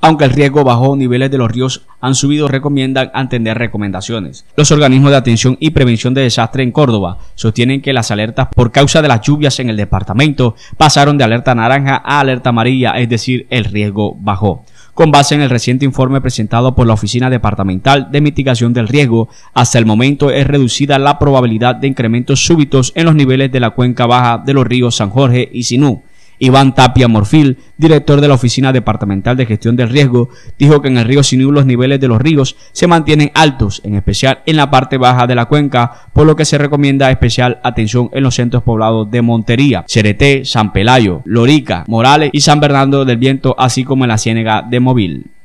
aunque el riesgo bajó, niveles de los ríos han subido, recomiendan atender recomendaciones. Los organismos de atención y prevención de desastre en Córdoba sostienen que las alertas por causa de las lluvias en el departamento pasaron de alerta naranja a alerta amarilla, es decir, el riesgo bajó con base en el reciente informe presentado por la Oficina Departamental de Mitigación del Riesgo, hasta el momento es reducida la probabilidad de incrementos súbitos en los niveles de la cuenca baja de los ríos San Jorge y Sinú. Iván Tapia Morfil, director de la Oficina Departamental de Gestión del Riesgo, dijo que en el río Sinú los niveles de los ríos se mantienen altos, en especial en la parte baja de la cuenca, por lo que se recomienda especial atención en los centros poblados de Montería, Cereté, San Pelayo, Lorica, Morales y San Bernardo del Viento, así como en la Ciénega de Móvil.